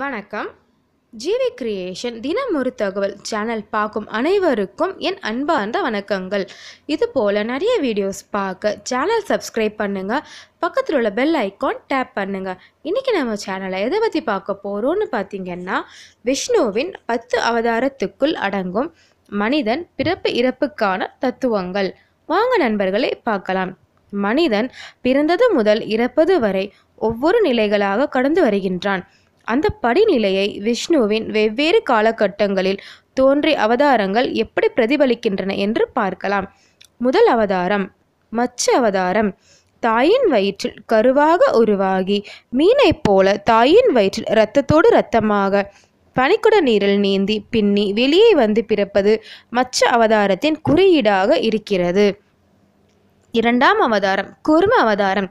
வணக்கம் GV creation தினம் ஒரு தகவல் சேனல் பார்க்கும் அனைவருக்கும் என் அன்பார்ந்த வணக்கங்கள் இது போல் நிறைய வீடியோஸ் பார்க்க சேனல் சப்ஸ்கிரைப் பண்ணுங்கள் பக்கத்தில் உள்ள பெல் ஐக்கான் டேப் பண்ணுங்கள் இன்றைக்கி நம்ம சேனலை எதை பற்றி பார்க்க போகிறோன்னு பார்த்திங்கன்னா விஷ்ணுவின் பத்து அவதாரத்துக்குள் அடங்கும் மனிதன் பிறப்பு இறப்புக்கான தத்துவங்கள் வாங்க நண்பர்களை பார்க்கலாம் மனிதன் பிறந்தது முதல் இறப்பது வரை ஒவ்வொரு நிலைகளாக கடந்து வருகின்றான் அந்த படிநிலையை விஷ்ணுவின் வெவ்வேறு காலகட்டங்களில் தோன்றிய அவதாரங்கள் எப்படி பிரதிபலிக்கின்றன என்று பார்க்கலாம் முதல் அவதாரம் மச்ச அவதாரம் தாயின் வயிற்றில் கருவாக உருவாகி மீனைப் போல தாயின் வயிற்றில் இரத்தத்தோடு இரத்தமாக பனிக்குட நீரில் நீந்தி பின்னி வெளியே வந்து பிறப்பது மச்ச அவதாரத்தின் குறியீடாக இருக்கிறது இரண்டாம் அவதாரம் குர்ம அவதாரம்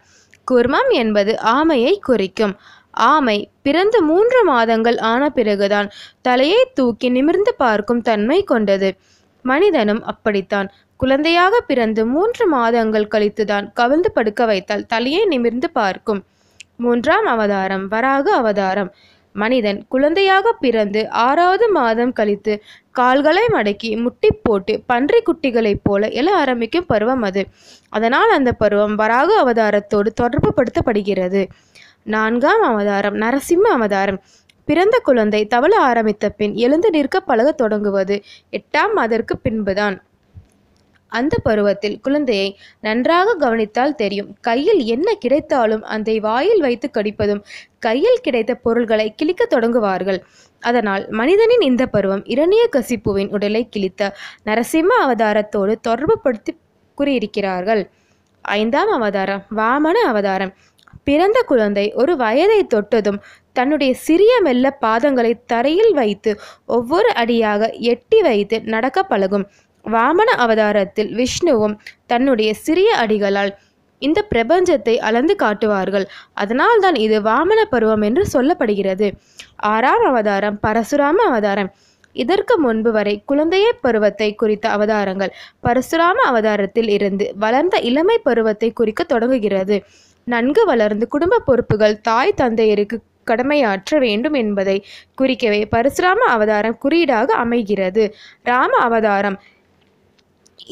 குர்மம் என்பது ஆமையை குறிக்கும் ஆமை பிறந்து மூன்று மாதங்கள் ஆன பிறகுதான் தலையை தூக்கி நிமிர்ந்து பார்க்கும் தன்மை கொண்டது மனிதனும் அப்படித்தான் குழந்தையாக பிறந்து மூன்று மாதங்கள் கழித்துதான் கவிழ்ந்து படுக்க வைத்தால் தலையை நிமிர்ந்து பார்க்கும் மூன்றாம் அவதாரம் வராக அவதாரம் மனிதன் குழந்தையாக பிறந்து ஆறாவது மாதம் கழித்து கால்களை மடக்கி முட்டி போட்டு பன்றி குட்டிகளைப் போல எல ஆரம்பிக்கும் பருவம் அது அதனால் அந்த பருவம் வராக அவதாரத்தோடு தொடர்பு படுத்தப்படுகிறது நான்காம் அவதாரம் நரசிம்ம அவதாரம் பிறந்த குழந்தை தவள ஆரம்பித்த பின் எழுந்து நிற்க பழக தொடங்குவது எட்டாம் அதற்கு பின்புதான் அந்த பருவத்தில் குழந்தையை நன்றாக கவனித்தால் தெரியும் கையில் என்ன கிடைத்தாலும் அந்த வாயில் வைத்து கடிப்பதும் கையில் கிடைத்த பொருள்களை கிழிக்க தொடங்குவார்கள் அதனால் மனிதனின் இந்த பருவம் இரணிய கசிப்புவின் உடலை கிழித்த நரசிம்ம அவதாரத்தோடு தொடர்புபடுத்தி கூறியிருக்கிறார்கள் ஐந்தாம் அவதாரம் வாமன அவதாரம் பிறந்த குழந்தை ஒரு வயதை தொட்டதும் தன்னுடைய சிறிய மெல்ல பாதங்களை தரையில் வைத்து ஒவ்வொரு அடியாக எட்டி வைத்து நடக்க பழகும் வாமன அவதாரத்தில் விஷ்ணுவும் தன்னுடைய சிறிய அடிகளால் இந்த பிரபஞ்சத்தை அளந்து காட்டுவார்கள் அதனால்தான் இது வாமன பருவம் என்று சொல்லப்படுகிறது ஆறாம் அவதாரம் பரசுராம அவதாரம் இதற்கு முன்பு வரை குழந்தையை பருவத்தை குறித்த அவதாரங்கள் பரசுராம அவதாரத்தில் இருந்து வளர்ந்த இளமை பருவத்தை குறிக்க தொடங்குகிறது நன்கு வளர்ந்து குடும்ப பொறுப்புகள் தாய் தந்தையருக்கு கடமையாற்ற வேண்டும் என்பதை குறிக்கவே பரசுராம அவதாரம் குறியீடாக அமைகிறது ராம அவதாரம்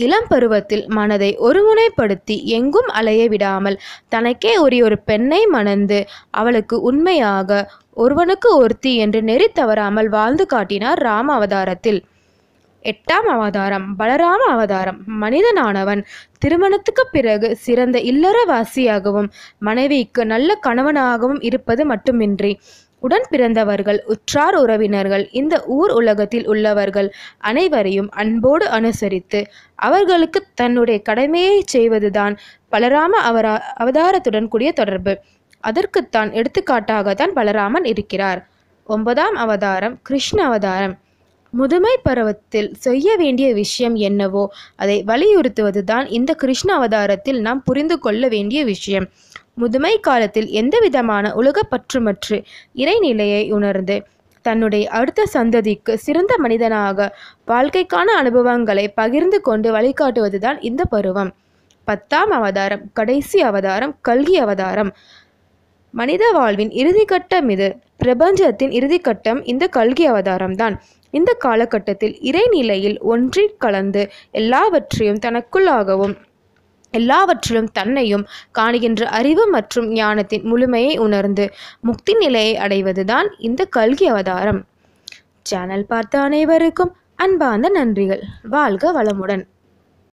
இளம் பருவத்தில் மனதை ஒருமுனைப்படுத்தி எங்கும் அலைய விடாமல் தனக்கே ஒரே ஒரு பெண்ணை மணந்து அவளுக்கு உண்மையாக ஒருவனுக்கு ஒருத்தி என்று நெறி தவறாமல் வாழ்ந்து காட்டினார் ராம அவதாரத்தில் எட்டாம் அவதாரம் பலராம அவதாரம் மனிதனானவன் திருமணத்துக்கு பிறகு சிறந்த இல்லறவாசியாகவும் மனைவிக்கு நல்ல கணவனாகவும் இருப்பது மட்டுமின்றி உடன் பிறந்தவர்கள் உற்றார் உறவினர்கள் இந்த ஊர் உலகத்தில் உள்ளவர்கள் அனைவரையும் அன்போடு அனுசரித்து அவர்களுக்கு தன்னுடைய கடமையை செய்வதுதான் பலராம அவரா அவதாரத்துடன் கூடிய தொடர்பு அதற்குத்தான் எடுத்துக்காட்டாகத்தான் பலராமன் இருக்கிறார் ஒன்பதாம் அவதாரம் கிருஷ்ண அவதாரம் முதுமை பருவத்தில் செய்ய வேண்டிய விஷயம் என்னவோ அதை வலியுறுத்துவதுதான் இந்த கிருஷ்ண அவதாரத்தில் நாம் புரிந்து கொள்ள வேண்டிய விஷயம் முதுமை காலத்தில் எந்தவிதமான உலகப்பற்றுமற்று இறைநிலையை உணர்ந்து தன்னுடைய அடுத்த சந்ததிக்கு சிறந்த மனிதனாக வாழ்க்கைக்கான அனுபவங்களை பகிர்ந்து கொண்டு வழிகாட்டுவதுதான் இந்த பருவம் பத்தாம் அவதாரம் கடைசி அவதாரம் கல்கி அவதாரம் மனித வாழ்வின் இறுதிக்கட்டம் இது பிரபஞ்சத்தின் இறுதிக்கட்டம் இந்த கல்கி அவதாரம்தான் இந்த காலகட்டத்தில் இறைநிலையில் ஒன்றி கலந்து எல்லாவற்றையும் தனக்குள்ளாகவும் எல்லாவற்றிலும் தன்னையும் காணுகின்ற அறிவு மற்றும் ஞானத்தின் முழுமையை உணர்ந்து முக்தி நிலையை அடைவதுதான் இந்த கல்கி அவதாரம் சேனல் பார்த்த அனைவருக்கும் அன்பார்ந்த நன்றிகள் வாழ்க வளமுடன்